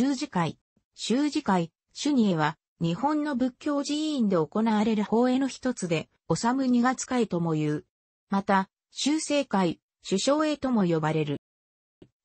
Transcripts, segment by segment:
修士会。修士会、修二会は、日本の仏教寺院で行われる法会の一つで、治む二月会とも言う。また、修正会、首相会とも呼ばれる。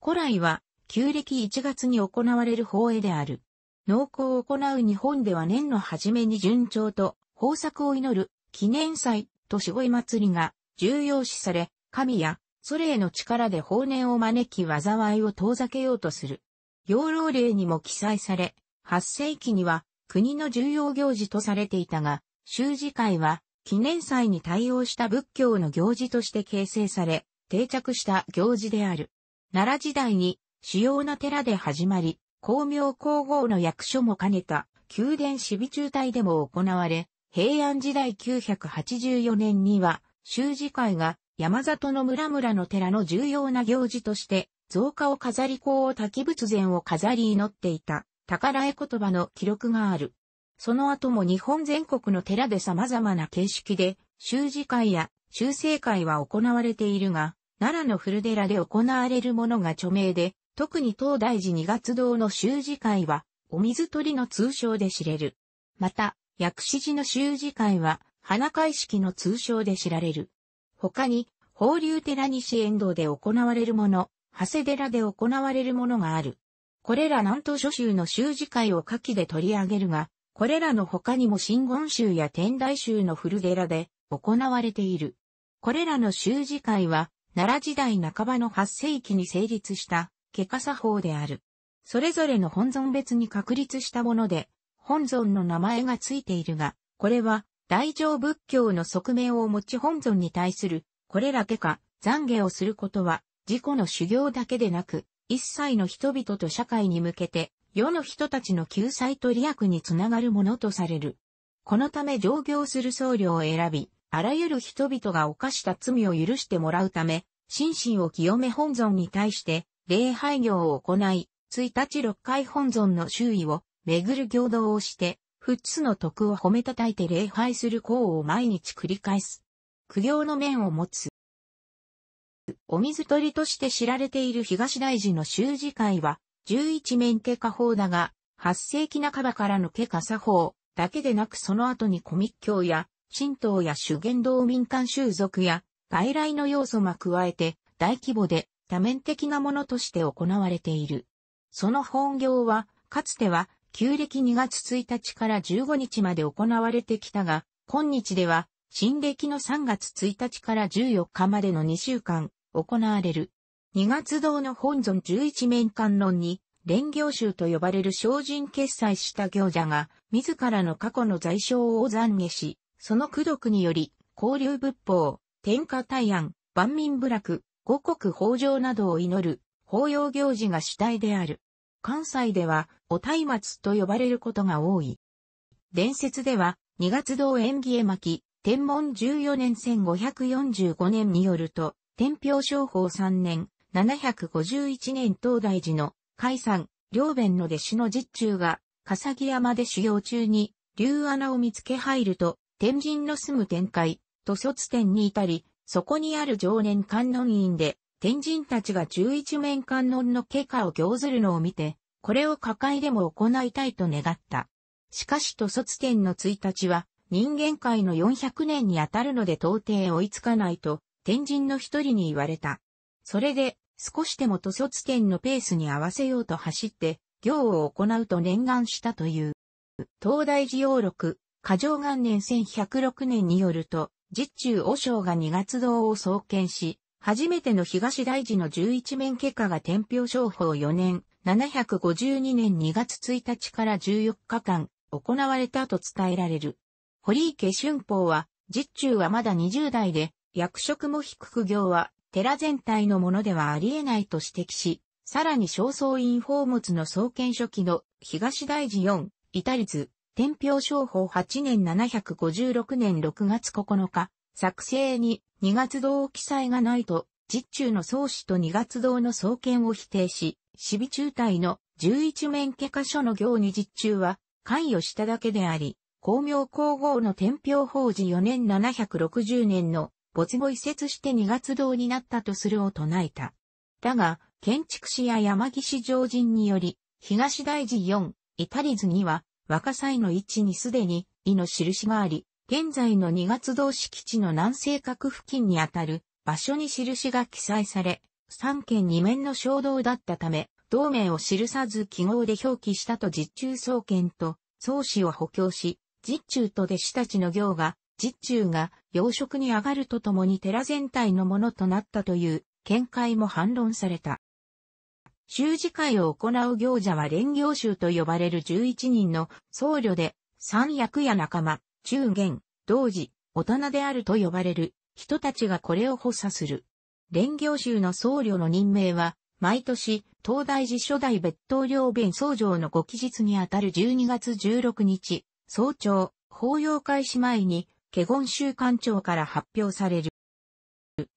古来は、旧暦1月に行われる法会である。農耕を行う日本では年の初めに順調と、豊作を祈る、記念祭、年越え祭りが重要視され、神や、それへの力で法年を招き災いを遠ざけようとする。養老令にも記載され、8世紀には国の重要行事とされていたが、修士会は記念祭に対応した仏教の行事として形成され、定着した行事である。奈良時代に主要な寺で始まり、光明皇后の役所も兼ねた宮殿守備中隊でも行われ、平安時代984年には、修士会が山里の村々の寺の重要な行事として造花を飾り香を焚き仏前を飾り祈っていた、宝絵言葉の記録がある。その後も日本全国の寺で様々な形式で、修士会や修正会は行われているが、奈良の古寺で行われるものが著名で、特に東大寺二月堂の修士会は、お水取りの通称で知れる。また、薬師寺の修士会は、花会式の通称で知られる。他に、法流寺西遠藤で行われるもの、長谷寺で行われるものがある。これら南東諸州の州議会を下記で取り上げるが、これらの他にも新言州や天台州の古寺で行われている。これらの州議会は、奈良時代半ばの8世紀に成立した、ケカ作法である。それぞれの本尊別に確立したもので、本尊の名前がついているが、これは大乗仏教の側面を持ち本尊に対する、これらケカ、懺悔をすることは、自己の修行だけでなく、一切の人々と社会に向けて、世の人たちの救済と利益につながるものとされる。このため上行する僧侶を選び、あらゆる人々が犯した罪を許してもらうため、心身を清め本尊に対して、礼拝行を行い、1日6回本尊の周囲を巡る行動をして、富つの徳を褒めたたいて礼拝する行を毎日繰り返す。苦行の面を持つ。お水取りとして知られている東大寺の修辞会は、11面家家法だが、8世紀半ばからの家家作法だけでなくその後に古密教や、神道や修験道民間習俗や、外来の要素も加えて、大規模で多面的なものとして行われている。その本業は、かつては、旧暦2月1日から15日まで行われてきたが、今日では、新暦の3月1日から14日までの2週間、行われる。二月堂の本尊十一面観音に、連行衆と呼ばれる精進決済した行者が、自らの過去の罪傷を懺悔し、その苦毒により、交流仏法、天下大安、万民部落、五国豊穣などを祈る、法要行事が主体である。関西では、お松明と呼ばれることが多い。伝説では、二月堂縁起絵巻、天文十四年1545年によると、天平商法3年、751年東大寺の海山、両弁の弟子の実中が、笠木山で修行中に、竜穴を見つけ入ると、天神の住む天界、と卒天に至り、そこにある常年観音院で、天神たちが十一面観音の経過を行ずるのを見て、これを破壊でも行いたいと願った。しかしと卒天の1日は、人間界の400年にあたるので到底追いつかないと、天神の一人に言われた。それで、少しでも塗卒圏のペースに合わせようと走って、行を行うと念願したという。東大寺洋録、過剰元年1106年によると、実中和尚が二月堂を創建し、初めての東大寺の十一面結果が天平商法4年、752年2月1日から14日間、行われたと伝えられる。堀池春法は、実中はまだ20代で、役職も低く業は寺全体のものではありえないと指摘し、さらに正倉院宝物の創建初期の東大寺4、至り図、天平商法8年756年6月9日、作成に2月堂記載がないと、実中の創始と2月堂の創建を否定し、死美中隊の11面家箇所の行に実中は関与しただけであり、公明皇后の天平法事4年760年の没後移設して二月堂になったとするを唱えた。だが、建築士や山岸常人により、東大寺四、至り図には、若菜の位置にすでに、意の印があり、現在の二月堂敷地の南西角付近にあたる場所に印が記載され、三県二面の衝動だったため、同名を記さず記号で表記したと実中総研と、宗師を補強し、実中と弟子たちの行が実中が養殖に上がるとともに寺全体のものとなったという見解も反論された。修辞会を行う行者は連行衆と呼ばれる11人の僧侶で、三役や仲間、中元、同時、大人であると呼ばれる人たちがこれを補佐する。連行衆の僧侶の任命は、毎年、東大寺初代別当領弁僧侶のご期日にあたる12月16日、早朝、法要開始前に、ケゴン州官庁から発表される。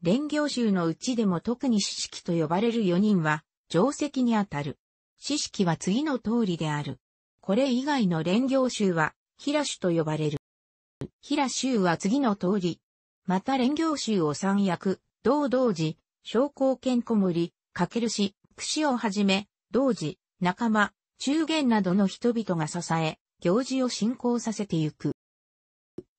連行州のうちでも特に四式と呼ばれる4人は、定石にあたる。四式は次の通りである。これ以外の連行州は、平州と呼ばれる。平州は次の通り。また連行州を三役、同同時、商工兼小森、かけるし、串をはじめ、同時、仲間、中元などの人々が支え、行事を進行させてゆく。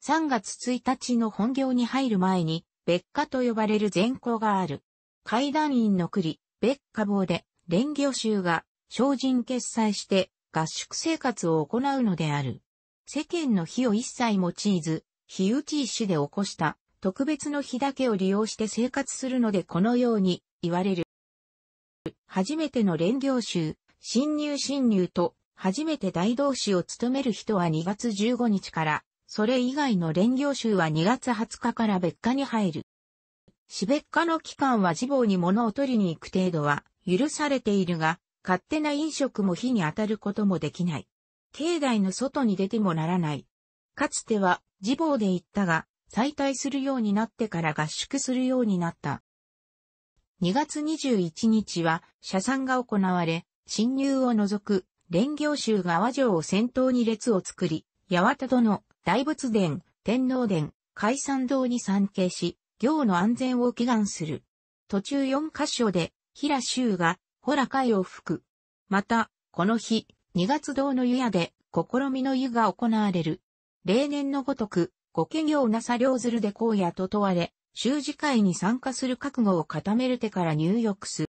3月1日の本業に入る前に、別家と呼ばれる前行がある。階段院の栗、別家坊で、連業衆が、精進決済して、合宿生活を行うのである。世間の火を一切用いず、火打ち石で起こした特別の火だけを利用して生活するのでこのように言われる。初めての連業衆、新入新入と初めて大同士を務める人は2月15日からそれ以外の連業集は2月20日から別課に入る。私別課の期間は自暴に物を取りに行く程度は許されているが、勝手な飲食も火に当たることもできない。境内の外に出てもならない。かつては自暴で行ったが、再退するようになってから合宿するようになった。2月21日は、社参が行われ、侵入を除く、連業衆が和城を先頭に列を作り、八幡殿、大仏殿、天皇殿、海山堂に参詣し、行の安全を祈願する。途中4カ所で、平州が、ほら会を吹く。また、この日、二月堂の湯屋で、試みの湯が行われる。例年のごとく、ご家業なさ両ずるで荒野と問われ、修字会に参加する覚悟を固める手から入浴す。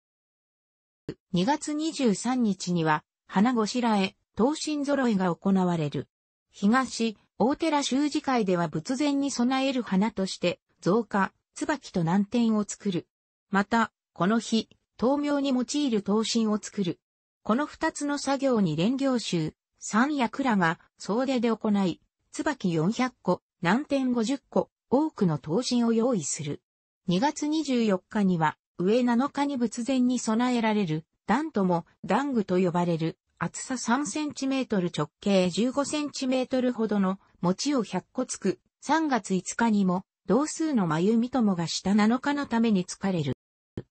2月23日には、花ごしらえ、刀身揃いが行われる。東、大寺修士会では仏前に備える花として、造花、椿と南天を作る。また、この日、灯苗に用いる灯芯を作る。この二つの作業に連行衆、三役倉が総出で行い、椿四百個、南天五十個、多くの灯芯を用意する。2月24日には、上7日に仏前に備えられる、段とも、段具と呼ばれる、厚さ 3cm 直径 15cm ほどの餅を100個つく3月5日にも同数の眉見友が下7日のために疲れる。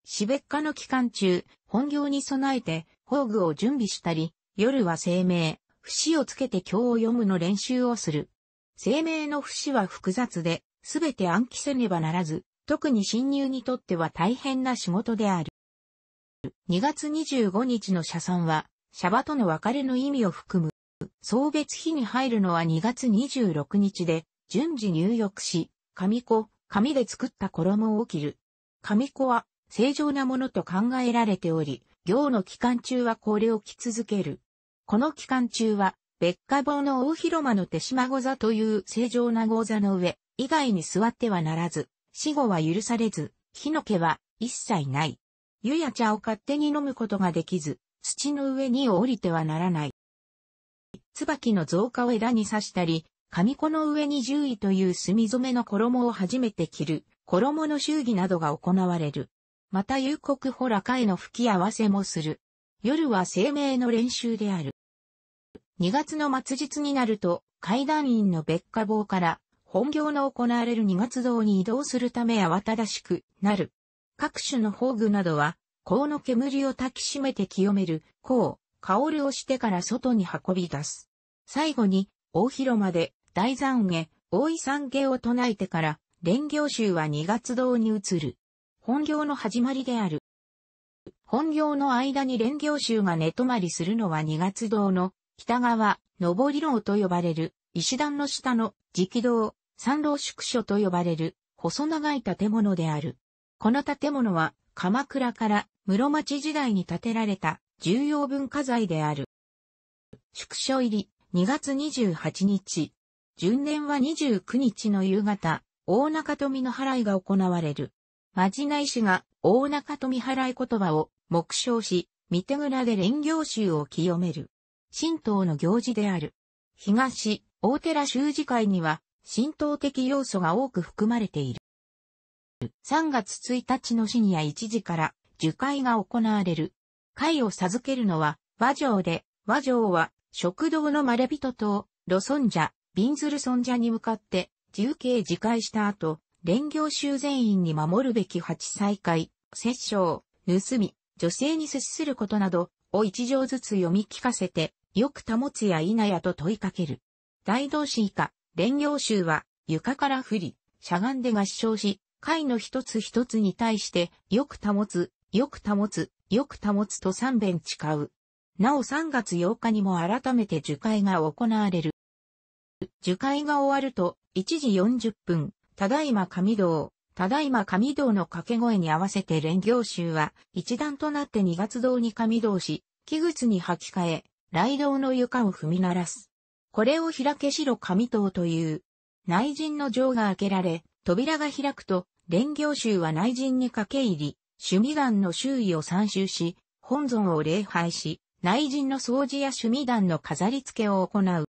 しべっかの期間中、本業に備えて宝具を準備したり、夜は声明、節をつけて今日を読むの練習をする。声明の節は複雑で、すべて暗記せねばならず、特に侵入にとっては大変な仕事である。2月25日の社賛は、シャバとの別れの意味を含む、送別日に入るのは2月26日で、順次入浴し、紙子、紙で作った衣を着る。紙子は正常なものと考えられており、行の期間中はこれを着続ける。この期間中は、別家坊の大広間の手島御座という正常な御座の上、以外に座ってはならず、死後は許されず、火の気は一切ない。湯や茶を勝手に飲むことができず、土の上に降りてはならない。椿の造花を枝に刺したり、紙子の上に獣医という墨染めの衣を初めて着る、衣の祝儀などが行われる。また夕刻ほらかへの吹き合わせもする。夜は生命の練習である。2月の末日になると、階段院の別家房から本業の行われる二月堂に移動するため慌ただしくなる。各種の宝具などは香の煙を焚きしめて清める、香、香をしてから外に運び出す。最後に、大広間で、大山へ。大井山下を唱えてから、連行集は二月堂に移る。本行の始まりである。本行の間に連行集が寝泊まりするのは二月堂の北側、上り楼と呼ばれる、石段の下の直堂、三郎宿所と呼ばれる、細長い建物である。この建物は、鎌倉から室町時代に建てられた重要文化財である。宿所入り、2月28日。順年は29日の夕方、大中富の払いが行われる。まじないが大中富払い言葉を目標し、三手蔵で連行集を清める。神道の行事である。東、大寺修士会には、神道的要素が多く含まれている。3月1日の深夜1時から、受海が行われる。会を授けるのは、和城で、和城は、食堂のまれびとと、ロソン者、ビンズルソン者に向かって、重慶自戒した後、連行修全員に守るべき八再会、摂生、盗み、女性に接することなど、を一条ずつ読み聞かせて、よく保つや否やと問いかける。大道士以下、連行衆は、床から降り、しゃがんで合唱し、会の一つ一つに対して、よく保つ、よく保つ、よく保つと三弁誓う。なお3月8日にも改めて受会が行われる。受会が終わると、1時40分、ただいま神道、ただいま神道の掛け声に合わせて連行集は、一段となって2月堂に神道し、器靴に履き替え、雷道の床を踏み鳴らす。これを開け白神道という。内陣の城が開けられ、扉が開くと、連行集は内陣に駆け入り、趣味団の周囲を参集し、本尊を礼拝し、内陣の掃除や趣味団の飾り付けを行う。2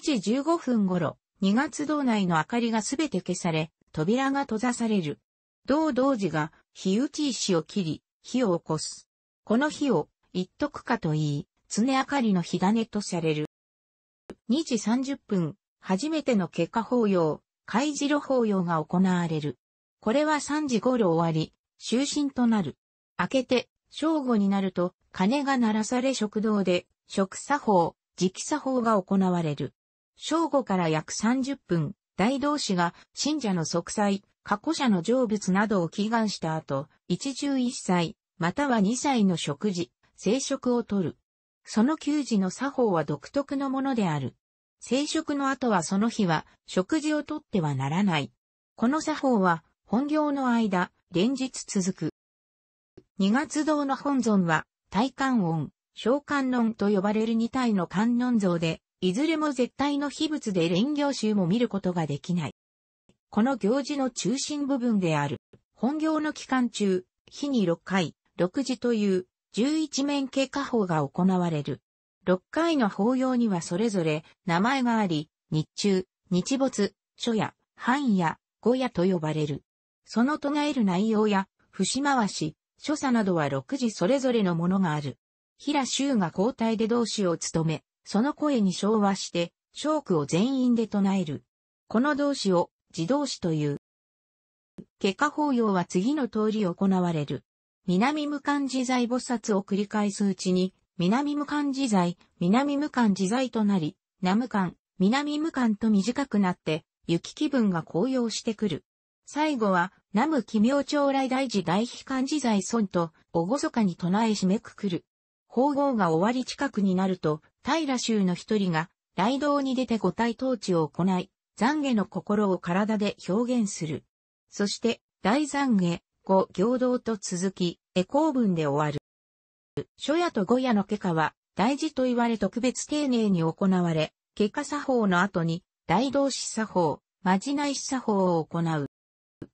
時15分頃、2月堂内の明かりがすべて消され、扉が閉ざされる。同同時が火打ち石を切り、火を起こす。この火を一徳化と言い、常明かりの火種とされる。2時30分、初めての結果法要、海次路法要が行われる。これは3時頃終わり、就寝となる。明けて、正午になると、鐘が鳴らされ食堂で、食作法、直作法が行われる。正午から約30分、大同士が信者の息災、過去者の成仏などを祈願した後、一汁一歳、または二歳の食事、生食をとる。その給仕の作法は独特のものである。生食の後はその日は食事をとってはならない。この作法は本業の間、連日続く。二月堂の本尊は、大観音、小観音と呼ばれる二体の観音像で、いずれも絶対の秘仏で連行集も見ることができない。この行事の中心部分である、本業の期間中、日に6回、6時という11面経過法が行われる。6回の法要にはそれぞれ名前があり、日中、日没、初夜、半夜、午夜と呼ばれる。その唱える内容や、節回し、所作などは6時それぞれのものがある。平州が交代で同志を務め、その声に昭和して、小句を全員で唱える。この同志を、自動詞という。結果法要は次の通り行われる。南無漢自在菩薩を繰り返すうちに、南無漢自在、南無漢自在となり、南無漢、南無漢と短くなって、雪気分が紅葉してくる。最後は、南無奇妙朝来大寺大悲観自在尊と、おごそかに唱え締めくくる。法号が終わり近くになると、平州の一人が、雷道に出て五体統治を行い、懺悔の心を体で表現する。そして、大懺悔、五行道と続き、絵公文で終わる。初夜と五夜の結果は、大事と言われ特別丁寧に行われ、結果作法の後に、大道士作法、まじない作法を行う。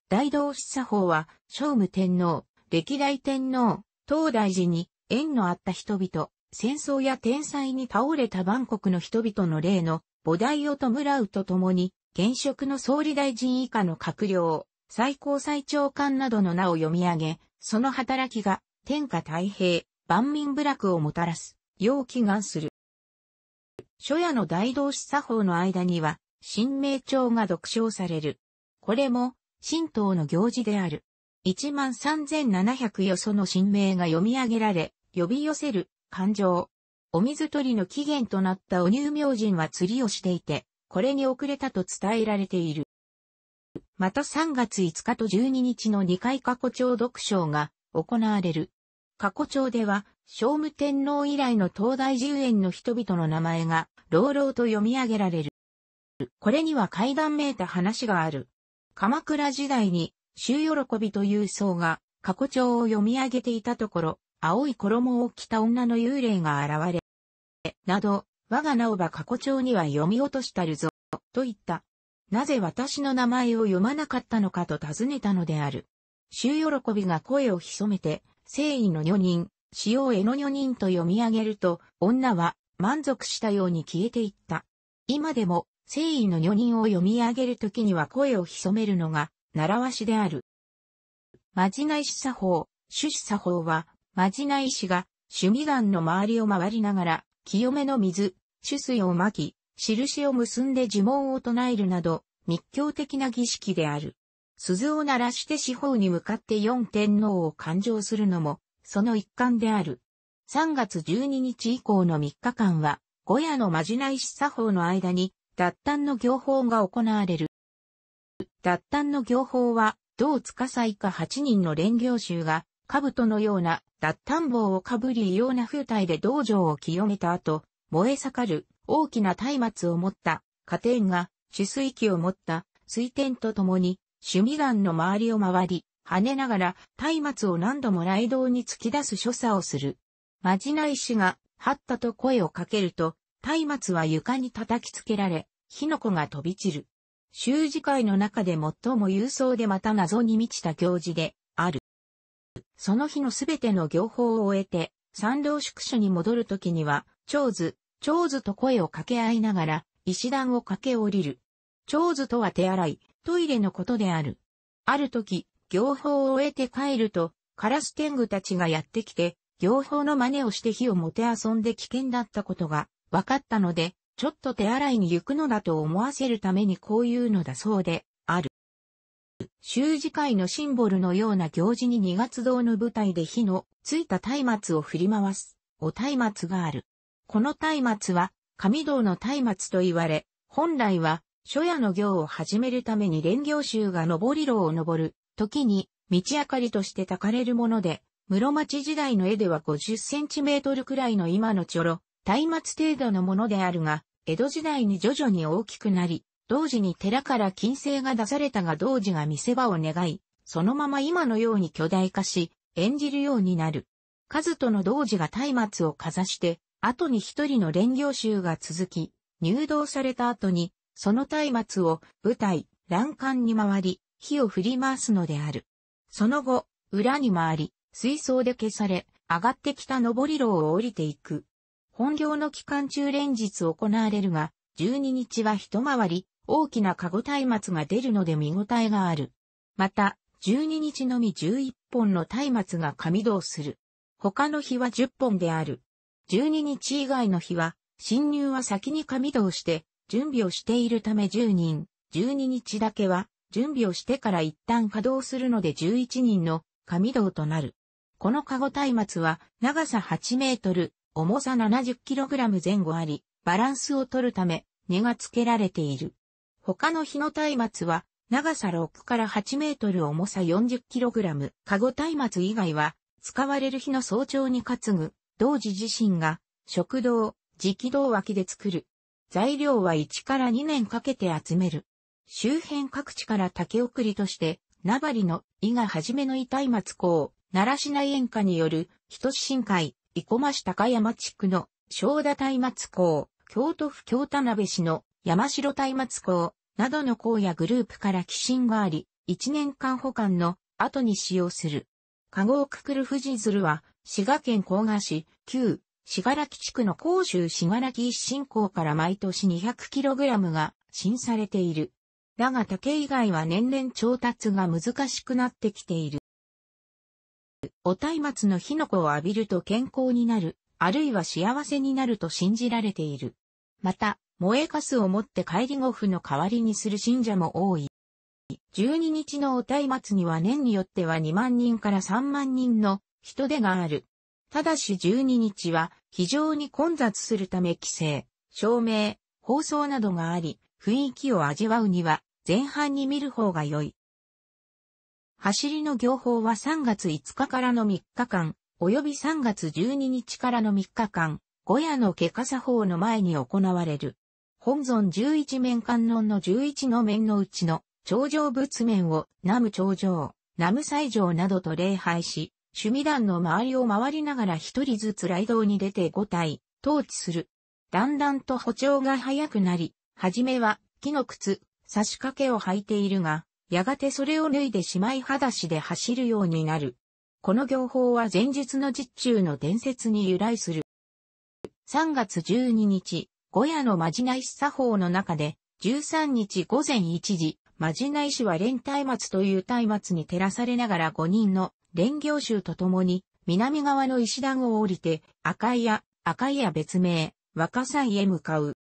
大同司作法は、聖武天皇、歴代天皇、東大寺に縁のあった人々、戦争や天災に倒れた万国の人々の霊の菩提を弔うとともに、現職の総理大臣以下の閣僚、最高裁長官などの名を読み上げ、その働きが天下太平、万民部落をもたらす、よう祈願する。初夜の大同司作法の間には、新名帳が読唱される。これも、神道の行事である。13,700よその神明が読み上げられ、呼び寄せる、感情。お水取りの起源となったお乳明神は釣りをしていて、これに遅れたと伝えられている。また3月5日と12日の2回過去町読書が行われる。過去町では、聖武天皇以来の東大寺園の人々の名前が、朗々と読み上げられる。これには階段めいた話がある。鎌倉時代に、周喜びという僧が、過去帳を読み上げていたところ、青い衣を着た女の幽霊が現れ、など、我が名をば過去帳には読み落としたるぞ、と言った。なぜ私の名前を読まなかったのかと尋ねたのである。周喜びが声を潜めて、誠意の女人、潮江への女人と読み上げると、女は満足したように消えていった。今でも誠意の女人を読み上げるときには声を潜めるのが、習わしである。まじないし作法、趣旨作法は、まじないしが、趣味岩の周りを回りながら、清めの水、趣水を巻き、印を結んで呪文を唱えるなど、密教的な儀式である。鈴を鳴らして四方に向かって四天皇を勘定するのも、その一環である。3月12日以降の3日間は、小屋のまじないし作法の間に、脱炭の行法が行われる。脱炭の行法は、同司以下8人の連行衆が、兜のような脱炭棒をかぶり異様な風体で道場を清めた後、燃え盛る大きな松明を持った家庭が取水器を持った水天と共に、趣味岩の周りを回り、跳ねながら松明を何度も雷道に突き出す所作をする。まじない師が、はったと声をかけると、松明は床に叩きつけられ、火の粉が飛び散る。修辞会の中で最も勇壮でまた謎に満ちた行事である。その日のすべての行法を終えて、参道宿所に戻るときには、長図、長図と声を掛け合いながら、石段を駆け下りる。長図とは手洗い、トイレのことである。ある時、行法を終えて帰ると、カラス天狗たちがやってきて、行法の真似をして火をもて遊んで危険だったことが分かったので、ちょっと手洗いに行くのだと思わせるためにこういうのだそうで、ある。習字会のシンボルのような行事に二月堂の舞台で火のついた松明を振り回す、お松明がある。この松明は、神道の松明と言われ、本来は、初夜の行を始めるために連行衆が上り楼を登る、時に、道明かりとして焚かれるもので、室町時代の絵では50センチメートルくらいの今のチョロ、松明程度のものであるが、江戸時代に徐々に大きくなり、同時に寺から金星が出されたが同時が見せ場を願い、そのまま今のように巨大化し、演じるようになる。数との同時が松明をかざして、後に一人の連行衆が続き、入道された後に、その松明を舞台、欄干に回り、火を振り回すのである。その後、裏に回り、水槽で消され、上がってきた上り廊を降りていく。本業の期間中連日行われるが、12日は一回り、大きなカゴ松明が出るので見応えがある。また、12日のみ11本の松明が神道する。他の日は10本である。12日以外の日は、侵入は先に神道して、準備をしているため10人、12日だけは、準備をしてから一旦稼働するので11人の神道となる。このカゴ松明は長さ8メートル、重さ 70kg 前後あり、バランスを取るため、根が付けられている。他の火の松明は、長さ6から8メートル重さ 40kg、カゴ松明以外は、使われる日の早朝に担ぐ、同時自身が、食堂、直道脇で作る。材料は1から2年かけて集める。周辺各地から竹送りとして、名張の伊賀はじめの伊松港、奈良市内園下による、人深海、生駒市高山地区の正田松明校、京都府京田辺市の山城松明校などの校やグループから寄進があり、1年間保管の後に使用する。加をくくる富士鶴は、滋賀県甲賀市、旧、がら木地区の甲州がら木一新港から毎年 200kg が新されている。だが竹以外は年々調達が難しくなってきている。お松明の火の粉を浴びると健康になる、あるいは幸せになると信じられている。また、燃えかすを持って帰りご夫の代わりにする信者も多い。12日のお松明には年によっては2万人から3万人の人出がある。ただし12日は非常に混雑するため規制、照明、放送などがあり、雰囲気を味わうには前半に見る方が良い。走りの行法は3月5日からの3日間、及び3月12日からの3日間、小屋のけか法の前に行われる。本尊11面観音の11の面のうちの、頂上仏面を、南無頂上、南無最上などと礼拝し、趣味団の周りを回りながら一人ずつ雷道に出て5体、統治する。だんだんと歩調が速くなり、はじめは木の靴、差し掛けを履いているが、やがてそれを脱いでしまい裸足で走るようになる。この行法は前述の実中の伝説に由来する。3月12日、五夜のまじない師作法の中で、13日午前1時、まじない師は連松明という松明に照らされながら5人の連行衆と共に、南側の石段を降りて、赤い屋、赤い屋別名、若菜へ向かう。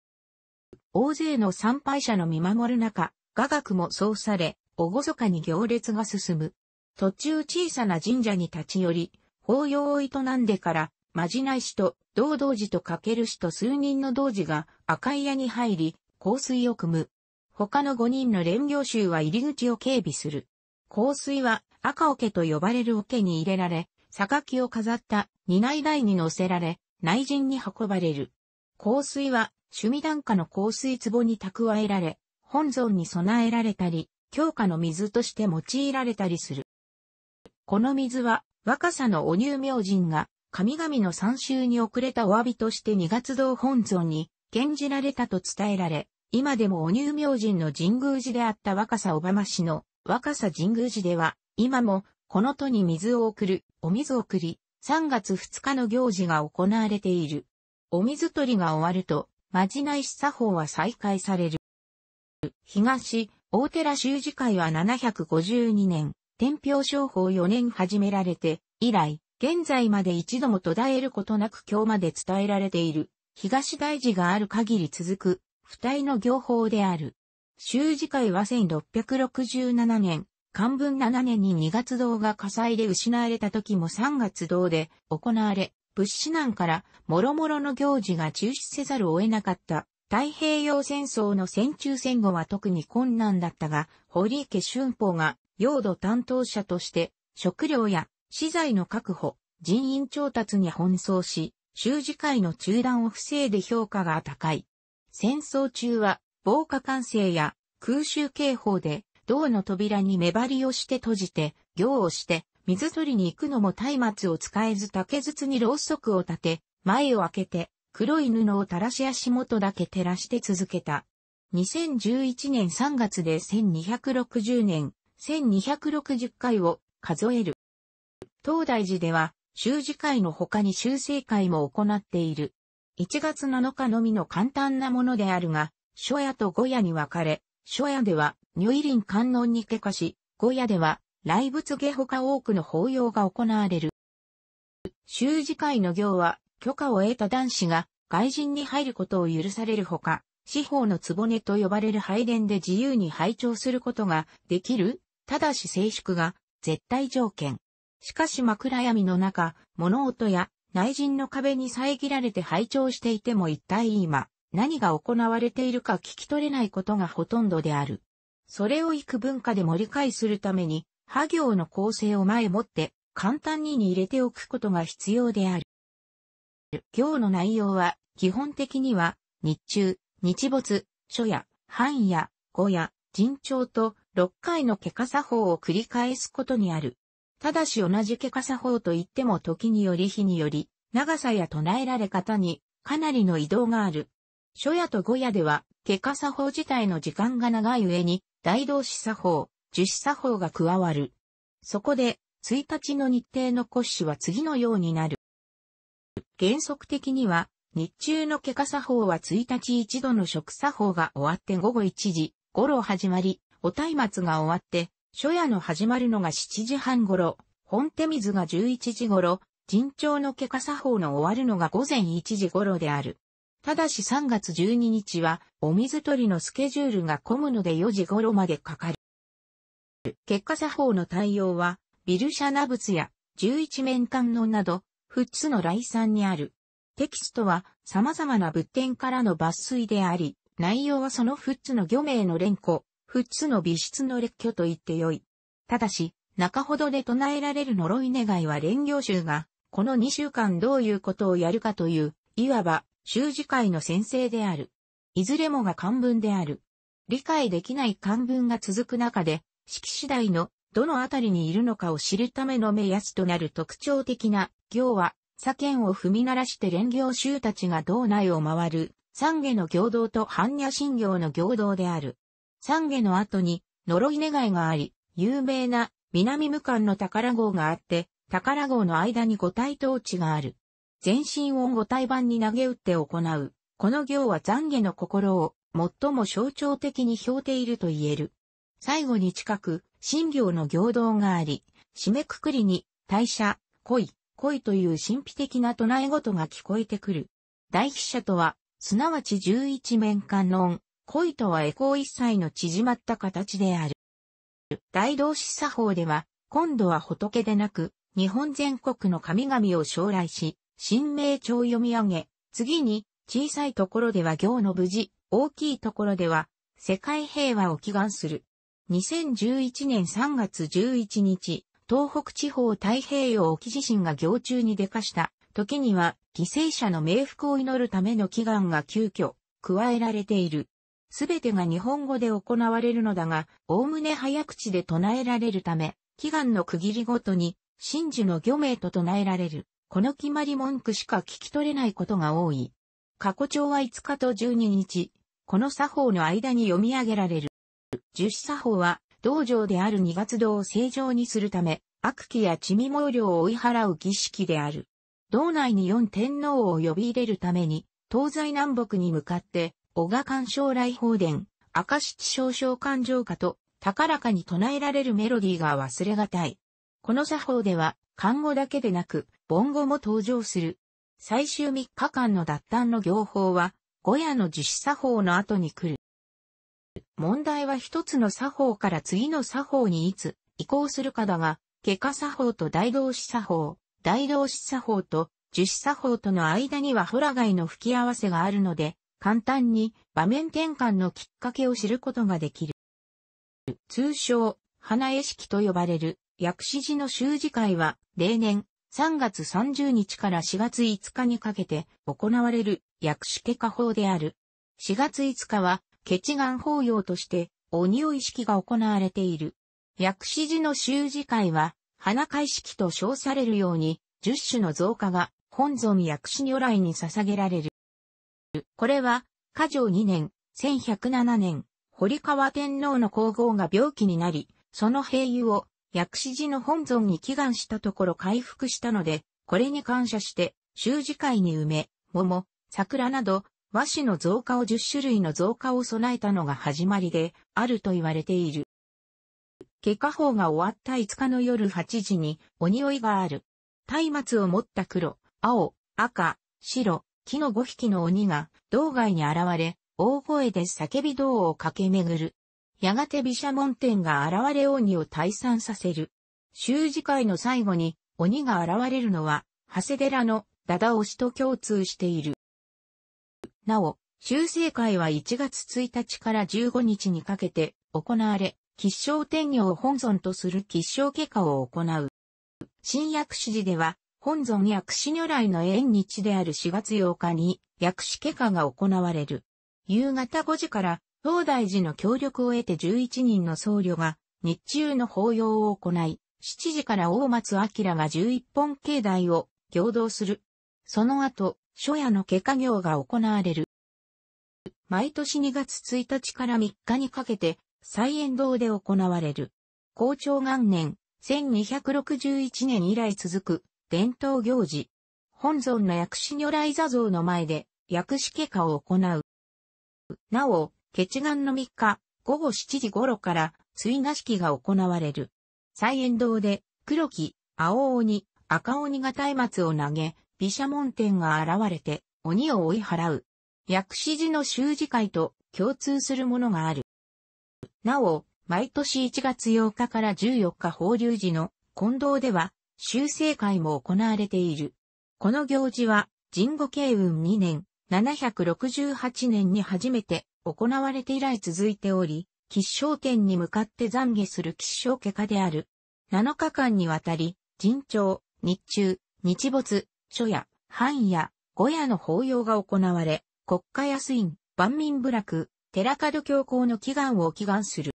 大勢の参拝者の見守る中、雅楽もそうされ、おごそかに行列が進む。途中小さな神社に立ち寄り、法要を営んでから、まじない師と、道道寺とかける師と数人の道寺が赤い屋に入り、香水を組む。他の5人の連行衆は入り口を警備する。香水は赤桶と呼ばれる桶に入れられ、榊を飾った二内台に乗せられ、内陣に運ばれる。香水は趣味段下の香水壺に蓄えられ、本尊に備えられたり、強化の水として用いられたりする。この水は、若さのお乳明神が、神々の参集に遅れたお詫びとして二月堂本尊に、献じられたと伝えられ、今でもお乳明神の神宮寺であった若さ小浜市の若さ神宮寺では、今もこの都に水を送る、お水を送り、3月2日の行事が行われている。お水取りが終わると、まじないし作法は再開される。東、大寺修士会は752年、天平商法4年始められて、以来、現在まで一度も途絶えることなく今日まで伝えられている、東大寺がある限り続く、不体の行法である。修士会は1667年、漢文7年に2月堂が火災で失われた時も3月堂で行われ、物資難から諸々の行事が中止せざるを得なかった太平洋戦争の戦中戦後は特に困難だったが、堀池春宝が用土担当者として食料や資材の確保、人員調達に奔走し、習字会の中断を防いで評価が高い。戦争中は防火管制や空襲警報で銅の扉に目張りをして閉じて、行をして、水取りに行くのも松明を使えず竹筒にろうそくを立て、前を開けて、黒い布を垂らし足元だけ照らして続けた。2011年3月で1260年、1260回を数える。東大寺では、修士会の他に修正会も行っている。1月7日のみの簡単なものであるが、初夜と五夜に分かれ、初夜では、如意林観音に化化し、五夜では、来仏下ほか多くの法要が行われる。修士会の行は、許可を得た男子が外人に入ることを許されるほか、司法の壺と呼ばれる拝殿で自由に拝聴することができる、ただし静粛が絶対条件。しかし枕闇の中、物音や内陣の壁に遮られて拝聴していても一体今、何が行われているか聞き取れないことがほとんどである。それを幾文化でも理解するために、波行の構成を前もって簡単にに入れておくことが必要である。行の内容は、基本的には、日中、日没、初夜、半夜、後夜、人長と6回のケカ作法を繰り返すことにある。ただし同じケカ作法といっても時により日により、長さや唱えられ方にかなりの移動がある。初夜と後夜では、ケカ作法自体の時間が長い上に、大動詞作法、樹詞作法が加わる。そこで、1日の日程の骨子は次のようになる。原則的には、日中の気化作法は1日一度の食作法が終わって午後1時頃始まり、お松明が終わって、初夜の始まるのが7時半頃、本手水が11時頃、人調の気化作法の終わるのが午前1時頃である。ただし3月12日は、お水取りのスケジュールが混むので4時頃までかかる。結果作法の対応は、ビルシャナや11面観音など、富津の来産にある。テキストは様々な仏典からの抜粋であり、内容はその富津の漁名の連呼、富津の美質の列挙と言ってよい。ただし、中ほどで唱えられる呪い願いは連行集が、この2週間どういうことをやるかという、いわば、習字会の先生である。いずれもが漢文である。理解できない漢文が続く中で、式次第のどのあたりにいるのかを知るための目安となる特徴的な行は、左剣を踏み鳴らして連行衆たちが道内を回る、三下の行道と般若心行の行道である。三下の後に、呪い願いがあり、有名な南無間の宝号があって、宝号の間に五体統治がある。全身を五体板に投げ打って行う。この行は懺悔の心を最も象徴的に表ていると言える。最後に近く、新行の行動があり、締めくくりに、大社、恋、恋という神秘的な唱え事が聞こえてくる。大筆者とは、すなわち十一面観音、恋とはエコー一切の縮まった形である。大道師作法では、今度は仏でなく、日本全国の神々を将来し、神明帳を読み上げ、次に、小さいところでは行の無事、大きいところでは、世界平和を祈願する。2011年3月11日、東北地方太平洋沖地震が行中に出かした時には犠牲者の冥福を祈るための祈願が急遽加えられている。すべてが日本語で行われるのだが、おおむね早口で唱えられるため、祈願の区切りごとに、真珠の御名と唱えられる。この決まり文句しか聞き取れないことが多い。過去帳は5日と12日、この作法の間に読み上げられる。樹脂作法は、道場である二月堂を正常にするため、悪鬼や地味毛量を追い払う儀式である。道内に四天皇を呼び入れるために、東西南北に向かって、小賀干将来放電、赤七少将勘定下と、高らかに唱えられるメロディーが忘れがたい。この作法では、漢語だけでなく、盆語も登場する。最終3日間の脱炭の行法は、五夜の樹脂作法の後に来る。問題は一つの作法から次の作法にいつ移行するかだが、外科作法と大動詞作法、大動詞作法と樹脂作法との間にはホラガイの吹き合わせがあるので、簡単に場面転換のきっかけを知ることができる。通称、花絵式と呼ばれる薬師寺の習字会は、例年3月30日から4月5日にかけて行われる薬師家家法である。4月5日は血眼法要として、鬼を意識が行われている。薬師寺の修士会は、花会式と称されるように、十種の増加が本尊薬師如来に捧げられる。これは、過剰2年、1107年、堀川天皇の皇后が病気になり、その平油を薬師寺の本尊に祈願したところ回復したので、これに感謝して、修士会に梅、桃、桜など和紙の造花を10種類の造花を備えたのが始まりであると言われている。下下法が終わった5日の夜8時に、鬼追いがある。松明を持った黒、青、赤、白、木の5匹の鬼が、道外に現れ、大声で叫び道を駆け巡る。やがて毘沙門天が現れ鬼を退散させる。習字会の最後に鬼が現れるのは、長谷寺のダダ押しと共通している。なお、修正会は1月1日から15日にかけて行われ、吉祥天女を本尊とする吉祥外科を行う。新薬師寺では、本尊薬師如来の縁日である4月8日に薬師外科が行われる。夕方5時から、東大寺の協力を得て11人の僧侶が日中の法要を行い、7時から大松明が11本境内を行動する。その後、初夜の毛家業が行われる。毎年2月1日から3日にかけて、再演堂で行われる。校長元年、1261年以来続く、伝統行事。本尊の薬師如来座像の前で、薬師化を行う。なお、血眼の3日、午後7時頃から、追賀式が行われる。再演堂で、黒木、青鬼、赤鬼が松明を投げ、毘沙門天が現れて、鬼を追い払う。薬師寺の修辞会と共通するものがある。なお、毎年1月8日から14日法隆寺の近道では、修正会も行われている。この行事は、神護慶運2年、768年に初めて行われて以来続いており、吉祥天に向かって懺悔する吉祥家家である。7日間にわたり、人長、日中、日没、書や、藩や、小屋の法要が行われ、国家安院、万民部落、寺門教皇の祈願を祈願する。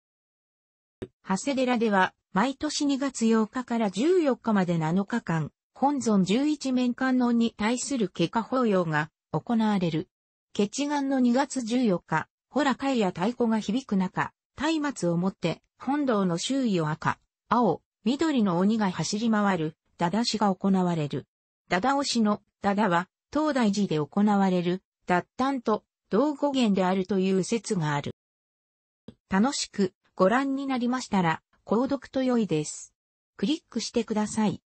長谷寺では、毎年2月8日から14日まで7日間、本尊11面観音に対する経過法要が行われる。決願の2月14日、ほら会や太鼓が響く中、松明を持って本堂の周囲を赤、青、緑の鬼が走り回る、だだしが行われる。ダダ押しのダダは、東大寺で行われる、脱炭と同語源であるという説がある。楽しくご覧になりましたら、購読と良いです。クリックしてください。